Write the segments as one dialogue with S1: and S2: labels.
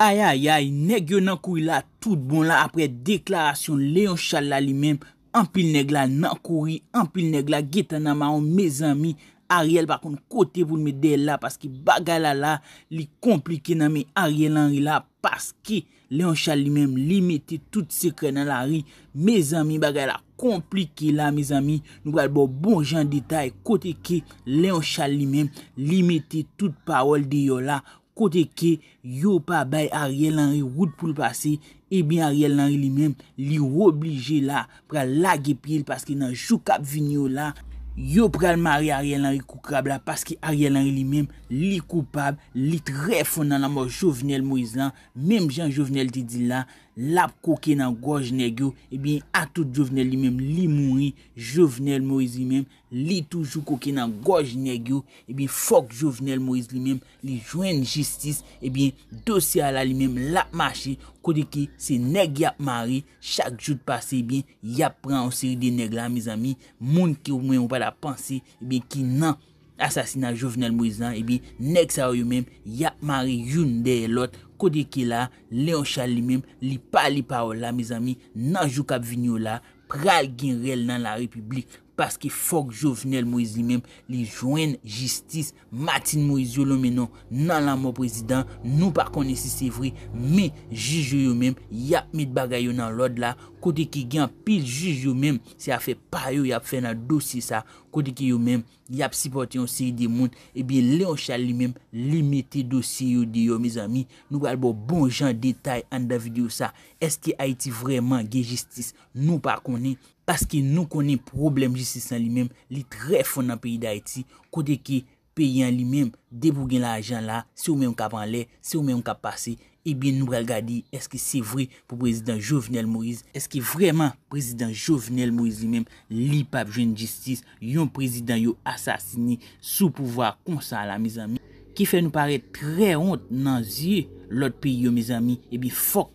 S1: Ayayay, negyo nan kuri la, tout bon la, apre deklarasyon, leyon chal la li menm, anpil neg la nan kuri, anpil neg la, geta nan maon, me zami, ariel bakon kote voun me dey la, paski bagay la la, li komplike nan me ariel anri la, paski leyon chal li menm, li mette tout sekre nan la ri, me zami, bagay la, komplike la, me zami, nou albo bon jan detay, kote ke, leyon chal li menm, li mette tout pawol dey yo la, ou Kote ke yo pa bay Ariel Henry wout pou l'pase, ebyen eh Ariel Henry li men li woblije la pral lage pil paske nan choukap vinyo la. Yo pral mari Ariel Henry koukrab la paske Ariel Henry li men li koupab, li tre fon nan nanmou Jovenel Moizan, menm jen Jovenel ti di la. lap koke nan gwoj negyo, ebi atout jovenel li mem, li mounri, jovenel mouiz li mem, li toujou koke nan gwoj negyo, ebi fok jovenel mouiz li mem, li jwen jistis, ebi dosi ala li mem, lap mache, kode ki se neg yapmari, chak jout pase, ebi yapran an siri de neg la, miz ami, moun ki ou mwen ou pa la pansi, ebi ki nan asasina jovenel mouiz nan, ebi nek sa ou yo mem, yapmari youn dey lot, Kodeke la, leon chan li mem, li pali pao la, mizami, nanjou kab vinyo la, pral gen rel nan la republik. Paske fok jovenel mou izi menm li jwen jistis. Matin mou izi yo lomenon nan lan mou prezident. Nou pa konen si se vri. Me jiji yo menm yap mit bagay yo nan lod la. Kote ki gen pil jiji yo menm se afe payo yap fe nan dosi sa. Kote ki yo menm yap sipoti yon si di moun. Ebi leon chal li menm li meti dosi yo di yo miz ami. Nou kalbo bon jan detay an da video sa. Eske a iti vreman gen jistis nou pa konen. Paske nou konen problem jistisan li menm, li tre fon nan peyi da iti, kote ke peyen li menm debougen la ajan la, se ou menm kap anle, se ou menm kap pase, ebi eh nou regadi eske se vre pou prezident Jovenel Moïse. Eske vreman prezident Jovenel Moïse li menm, li pap jwen jistis, yon prezident yo asasini sou pouvar konsala, mi zami, ki fe nou paret tre ont nan zye lot peyi yo, mi zami, ebi eh fok.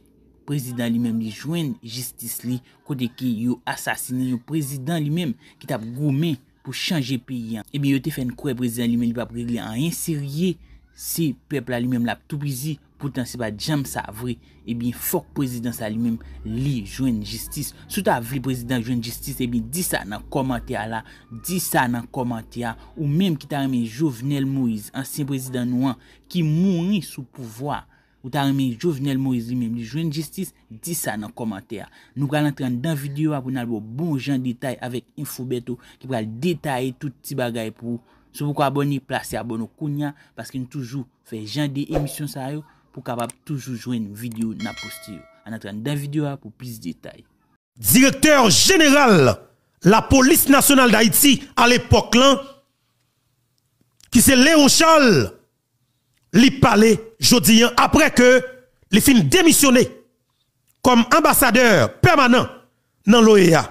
S1: Prezidant li menm li jwen jistis li kote ke yo asasine yo prezidant li menm ki tap groumen pou chanje piyan. Ebi yo te fen kre prezidant li menm li pap regle an inserye se pepla li menm la pou tout prezid. Poutan se pa jam sa avre ebi fok prezidant sa li menm li jwen jistis. Sou ta avre prezidant jwen jistis ebi di sa nan komantia la, di sa nan komantia. Ou menm ki ta reme Jovenel Moise, ansyen prezidant nouan ki mouni sou pouvoi. Ou ta remen jovenel morizi mem di jwen justice, di sa nan komantè a. Nou pral entran dan videyo a pou nan albo bon jan detay avèk info beto. Ki pral detay tout ti bagay pou sou pou kwa abonni, plase abonno kounya. Paske nou toujou fè jan de emisyon sa yo pou kapap toujou jwen videyo nan poste yo. An entran dan videyo a pou plis detay.
S2: Direkter jeneral la polis nasyonal da Haiti al epok lan. Ki se le o chal. li parler jodi après que les fin démissionné comme ambassadeur permanent dans l'OEA.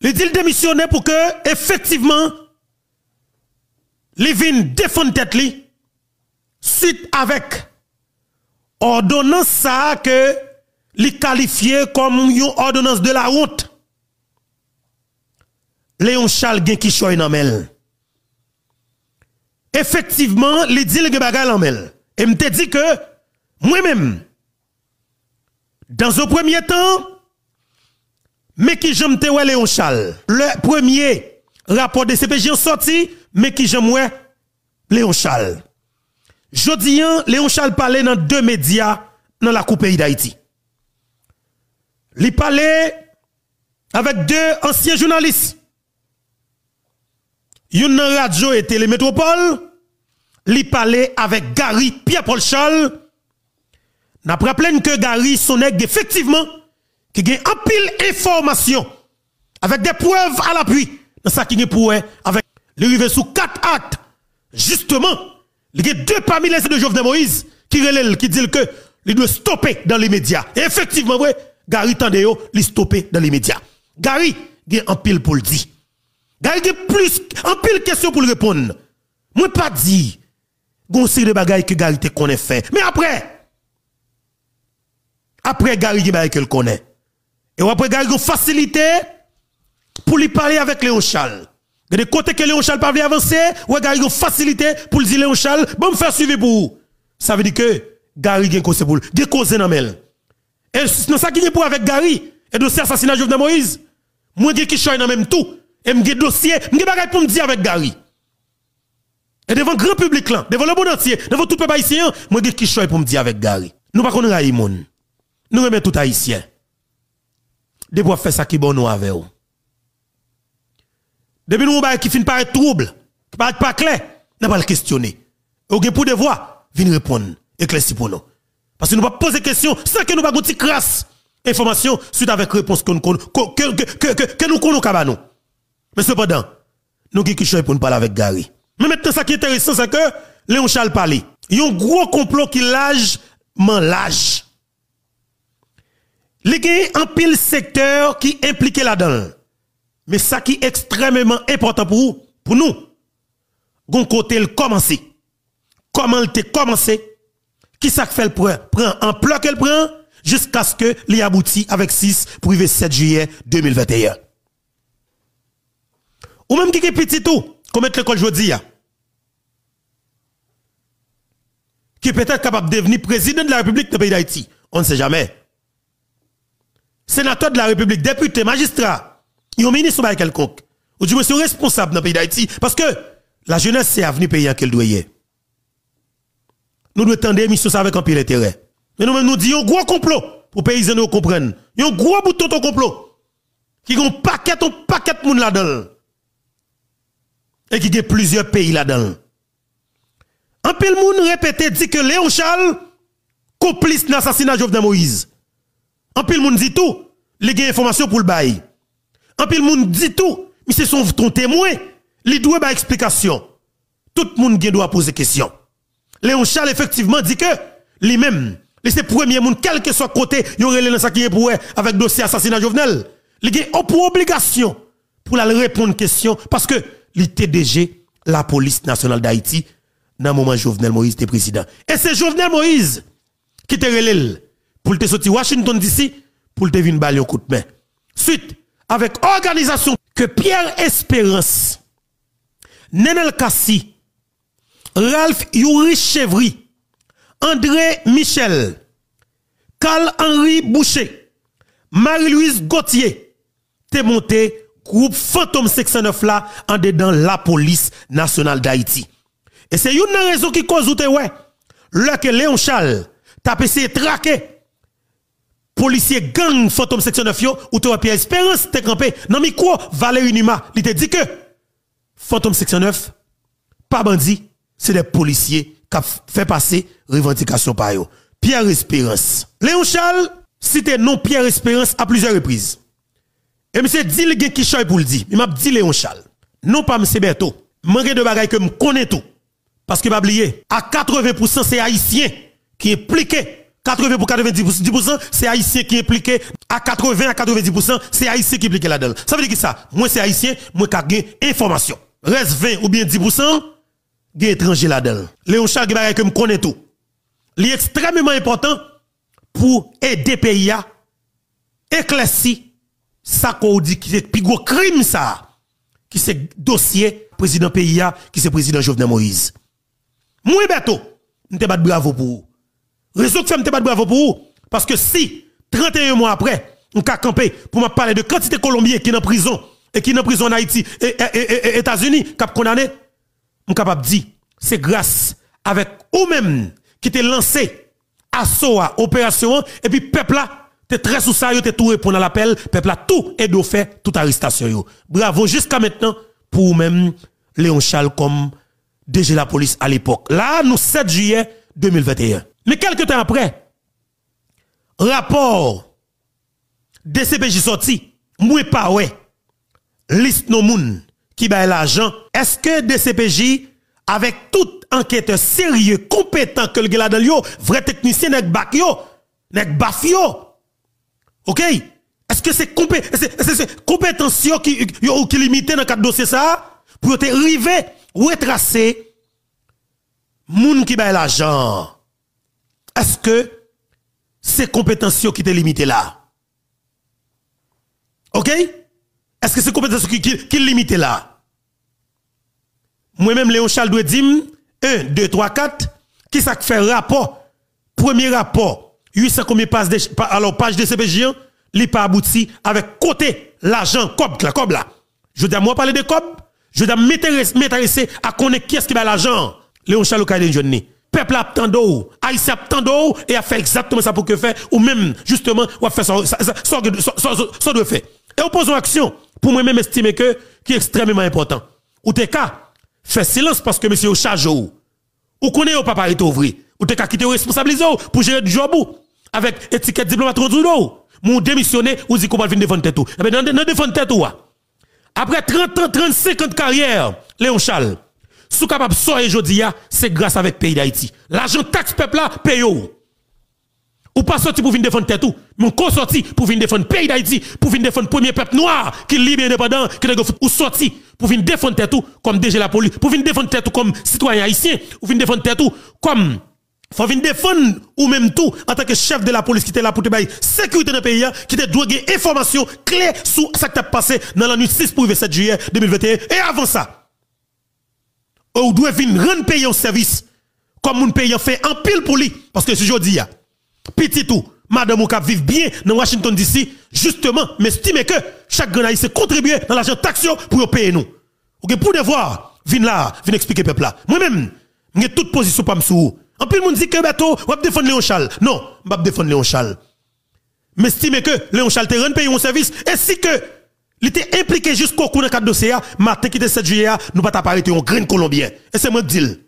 S2: Les dit démissionné pour que effectivement les vin défendre tête suite avec ordonnance ça que les qualifier comme une ordonnance de la honte. Léon Charles qui dans effectivement, les dit le bagal en mêle. Et me dit que moi-même dans un premier temps mais qui j'aime te Léon Charles. Le premier rapport de CPJ sorti mais qui j'aime ouais Léon Charles. Jodian, Léon Charles parlait dans deux médias dans la Coupe pays d'Haïti. Il parlait avec deux anciens journalistes une radio et télémétropole, li parle avec Gary Pierre-Paul Charles. N'a plein que Gary Soneg effectivement qui gagne en pile information avec des preuves à l'appui dans ça qui est pour avec le rivières sous quatre actes. Justement, il y a deux parmi les de Jovenel Moïse qui qui dit que il doit stopper dans les médias. Et effectivement, Gary Tandeo, il stopper dans les médias. Gary, gagne en pile pour le dire il y a plus, en pile question pour répondre. Moi, pas dit, gon série de bagaille que Gari te connaît fait. Mais après, après Gary qui bagaille que le connaît. Et après Gary gon facilité pour lui parler avec Léon Charles. Des de côté que Léon Charles pas avancer, ouais Gary gon facilité pour lui dire Léon Charles, bon me faire suivre pour Ça veut dire que Gary gon cause pour, des cause dans mel. Et c'est ça qui est pour avec Gary et dossier assassinat Jovenel Moïse. Moi qui choy dans même tout. Et m'gé dossier, m'gé bagay pour me dire avec Gary. Et devant le grand public là, devant le bon entier, devant tout le peuple haïtien, je dit qui choisit pour me dire avec Gary. Nous pas pouvons pas. Nous tous tout haïtien. Des bois fait ça qui bon nous avec eux. Depuis nous avons qui fin paraître trouble, qui paraît pas clair, n'a pas le questionner. Au pour devoir, venir répondre éclairci pour nous. Parce que nous pas poser question sans que nous pas de crasse information suite avec réponse que nous que que que que, que nous connaissons mais cependant, nous qui chose pour nous parler avec Gary. Mais maintenant, ce qui est intéressant, c'est que Léon Charles parle. Il y a un gros complot qui lâche, man lâche. Il y a un pile secteur qui impliqué là-dedans. Mais ça qui est extrêmement important pour vous, pour nous, c'est côté le commencer. Comment le commencé? Qui ça fait le prend? en plein qu'elle prend jusqu'à ce que l'y aboutit avec 6 privé 7 juillet 2021. Ou même qui est petit tout, comme l'école aujourd'hui. Qui peut-être capable de devenir président de la République le pays d'Haïti. On ne sait jamais. Sénateur de la République, député, magistrat, yon un ministre ou quelconque. Ou du moins, responsable dans le pays d'Haïti. Parce que la jeunesse, c'est l'avenir pays à doit y Nous devons tendre ça avec un pile intérêt. Mais nous nous disons un gros complot pour les paysans nous comprennent. un gros bouton de complot. Qui ont un paquet, un paquet de monde là et qui a plusieurs pays là-dedans. Un peu le monde répétait dit que Léon Charles complice dans l'assassinat de Jovenel Moïse. Un peu le monde dit tout, il a information pour le bail. Un pile le monde dit tout, mais c'est son témoin, il doit avoir explication. Tout le monde doit poser question. Léon Charles effectivement dit que lui-même, c'est le premier monde, quel que soit côté, il aurait dans ça qui avec dossier assassinat Jovenel. Il a obligation pour la répondre question parce que les TDG, la police nationale d'Haïti, dans le moment Jovenel Moïse était président. Et c'est Jovenel Moïse qui te relève pour te sortir Washington DC... pour te venir balle coup de main. Suite, avec organisation que Pierre Espérance, Nenel Kassi, Ralph Yuri Chevry, André Michel, Carl-Henri Boucher, Marie-Louise Gauthier, t'es monté groupe Fantôme 609 là en dedans la police nationale d'Haïti. Et c'est une raison qui cause ou te ouais. que Léon Charles t'a essayé traquer policier gang Fantôme 609 yo ou te Pierre Espérance t'es campé mais quoi, Valérie Numa, il te dit que Fantôme 609 pas bandit, c'est des policiers qui fait passer revendication par yo. Pierre Espérance. Léon Charles cité non Pierre Espérance à plusieurs reprises. Et monsieur dis le qui choisit pour le dire. Il m'a dit Léon Charles. Non pas monsieur Berto. Manque de bagay que je connais tout. Parce que pas à 80% c'est haïtien qui est impliqué 80 pour 90%, c'est haïtien qui est impliqué. À 80 à 90%, c'est haïtien qui est impliqué là-dedans. Ça veut dire que ça, moi c'est haïtien, moi qui gagne information. Reste 20 ou bien 10%, des étranger là-dedans. Léon Charles que me connaît tout. extrêmement important pour aider pays à éclaircir ça qu'on dit qui c'est plus gros crime ça qui c'est dossier président PIA qui c'est président Jovenel Moïse moi ne te bat bravo pour vous raison que ne m'te bat bravo pour vous parce que si 31 mois après on ka campé pour me parler de quantité colombiens qui est en prison et qui est en prison en Haïti et, États-Unis cap condamné on capable dire c'est grâce avec eux même qui t'es lancé à opération et puis peuple là T'es très sous ça, t'es tout répondre à l'appel, peuple a tout au fait, toute arrestation Bravo jusqu'à maintenant pour même Léon Charles comme DG la police à l'époque. Là, nous 7 juillet 2021. Mais quelques temps après, rapport DCPJ sorti, moué pas ouais, liste nos moun qui baille l'argent. Est-ce que DCPJ, avec tout enquêteur sérieux, compétent que le gars vrai technicien nest pas yo, nest pas OK Est-ce que c'est compétence qui, est limitée dans ce dossier ça pour te arriver retracer moun qui battent l'argent Est-ce que c'est compétence qui est limitée là OK Est-ce que c'est compétence qui est limitée là moi-même, Léon Charles doit dire 1, 2, 3, 4, qui ça fait rapport, premier rapport 800 combien passe de, alors page de CPJ, hein? li pas abouti avec côté l'argent, COB, la COB là. Je veux dire, moi parler de COB, je veux dire, m'intéresser à connaître qui est-ce qui va l'argent. Léon Charles Kaiden Johnny. Peuple a a tant d'eau, et a fait exactement ça pour que faire, ou même, justement, ou a fait ça, ça, ça, doit faire. Et on pose une action, pour moi-même estimer que, qui est extrêmement important. Ou t'es cas, faire silence parce que monsieur charge ou. Ou connaît papa est ouvri. Ou t'es cas quitter te responsabilise pour gérer du job avec étiquette diplomate Rodrigo. Mon démissionné, ou dit qu'on va venir défendre tout. Eh ben, défendre tout. Hein? Après 30 ans, 35 ans de carrière, Léon Charles, sous capable sortir aujourd'hui, hein, c'est grâce avec pays d'Haïti. L'argent taxe peuple là, paye ou pas sorti pour venir défendre tête tout, Mon on sorti pour venir défendre pays d'Haïti, pour venir défendre premier peuple noir qui est libre et indépendant, qui est ou sorti pour venir défendre tête tout comme DG la police, pour venir défendre tête tout comme citoyen haïtien, ou venir défendre tête tout comme faut venir défendre ou même tout en tant que chef de la police qui était là pour te bailler sécurité dans le pays hein, qui te doit des informations clés sur ce qui t'a passé dans l'année 6 pour 7 juillet 2021 et avant ça ou doit venir rendre pays en service comme mon pays fait en pile pour lui parce que si je dis hein, petit tout madame ou cap vivent bien dans Washington DC justement mais estime que chaque grand haïtien contribue dans l'argent taxe pour payer nous OK pour devoir venir là venir expliquer peuple là moi même j'ai toute position pas me en plus, le monde dit que bateau, on va défendre Léon Charles. Non, on va défendre Léon Chal. Mais estime que Léon Charles te paye un service, et si que il était impliqué jusqu'au coup de le dossier, matin qui était 7 juillet, nous pas arrêter un grain colombien. Et c'est mon deal.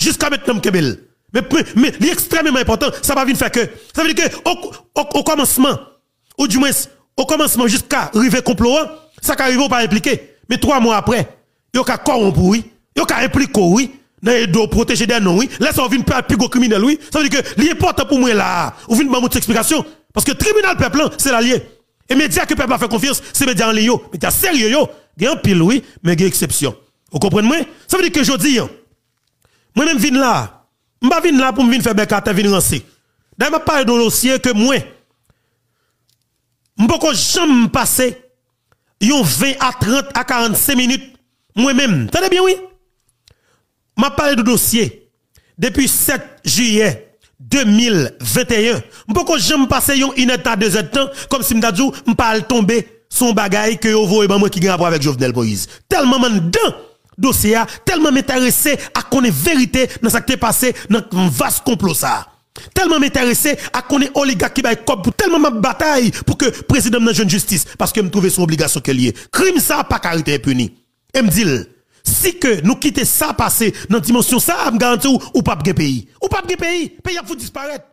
S2: Jusqu'à maintenant, Kebel. Mais, mais l'extrêmement important, ça va venir faire que. Ça veut dire que au, au, commencement, ou du moins au commencement jusqu'à arriver complot, ça qu'arrive pas pas impliqué. Mais trois mois après, il y a corrompu, oui, il y a impliqué, oui, dans les protéger des noms, oui. laissez moi venir parler plus gros criminel, oui. Ça veut dire que l'important pour moi là, ou venir m'en explication. Parce que tribunal peuple, hein, c'est l'allié. Et dire que peuple a fait confiance, c'est médias en ligne, médias sérieux, yo. Il y a un pile, oui, mais il y a exception. Vous comprenez, moi? Ça veut dire que je dis, hein, moi-même, viens là. Je ne viens là pour me faire cartes venir rancer. D'ailleurs, je parle le dossier que moi, je ne peux jamais passer 20 à 30 à 45 minutes moi-même. Tenez bien, oui m'a parlé de dossier depuis 7 juillet 2021. Pourquoi j'aime passer une état deux de temps comme si me dit pas tomber son bagage que yo voyez moi qui rapport avec Jovenel Moïse. Tellement m'en d'un dossier tellement m'intéressé à connaître vérité dans ce qui est passé dans un vaste complot ça. Tellement m'intéressé à connaître oligarque qui pour tellement ma bataille pour que président de jeune justice parce que me trouver son obligation qu'elle est. Crime ça pas carité puni. Et me dit si que nous quittons ça passer dans dimension ça, je garantis ou pas de pays. Ou pas de pays. Pays a disparaître.